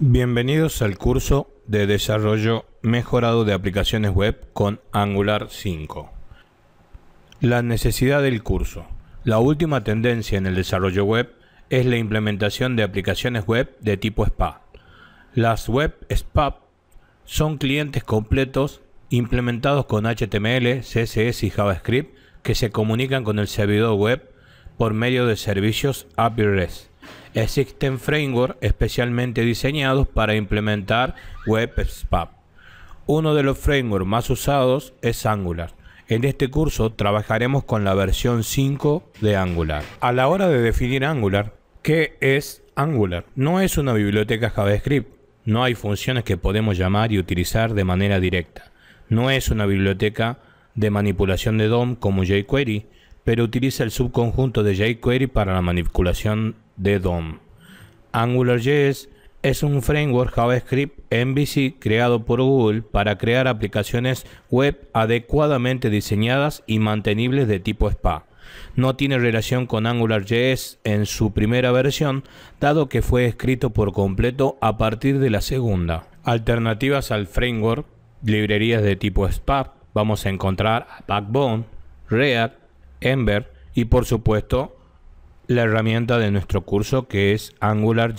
Bienvenidos al curso de desarrollo mejorado de aplicaciones web con Angular 5. La necesidad del curso. La última tendencia en el desarrollo web es la implementación de aplicaciones web de tipo SPA. Las web SPA son clientes completos implementados con HTML, CSS y JavaScript que se comunican con el servidor web por medio de servicios API REST. Existen frameworks especialmente diseñados para implementar WebSpap. Uno de los frameworks más usados es Angular. En este curso trabajaremos con la versión 5 de Angular. A la hora de definir Angular, ¿qué es Angular? No es una biblioteca JavaScript. No hay funciones que podemos llamar y utilizar de manera directa. No es una biblioteca de manipulación de DOM como jQuery pero utiliza el subconjunto de jQuery para la manipulación de DOM. AngularJS es un framework JavaScript MVC creado por Google para crear aplicaciones web adecuadamente diseñadas y mantenibles de tipo SPA. No tiene relación con AngularJS en su primera versión, dado que fue escrito por completo a partir de la segunda. Alternativas al framework, librerías de tipo SPA, vamos a encontrar Backbone, React, Ember y por supuesto la herramienta de nuestro curso que es Angular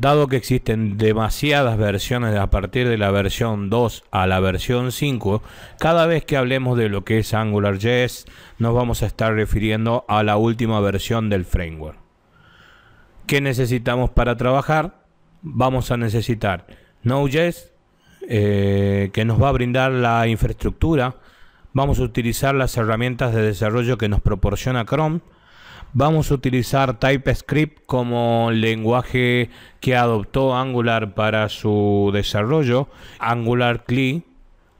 Dado que existen demasiadas versiones a partir de la versión 2 a la versión 5, cada vez que hablemos de lo que es AngularJS nos vamos a estar refiriendo a la última versión del framework. ¿Qué necesitamos para trabajar? Vamos a necesitar Node.js, eh, que nos va a brindar la infraestructura, vamos a utilizar las herramientas de desarrollo que nos proporciona Chrome, vamos a utilizar TypeScript como lenguaje que adoptó Angular para su desarrollo, Angular CLI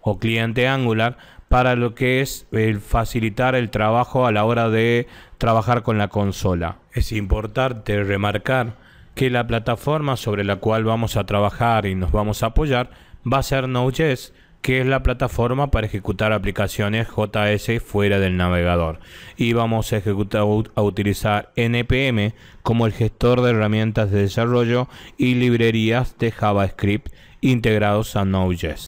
o cliente Angular para lo que es facilitar el trabajo a la hora de trabajar con la consola. Es importante remarcar que la plataforma sobre la cual vamos a trabajar y nos vamos a apoyar va a ser Node.js que es la plataforma para ejecutar aplicaciones JS fuera del navegador. Y vamos a, ejecutar, a utilizar NPM como el gestor de herramientas de desarrollo y librerías de JavaScript integrados a Node.js.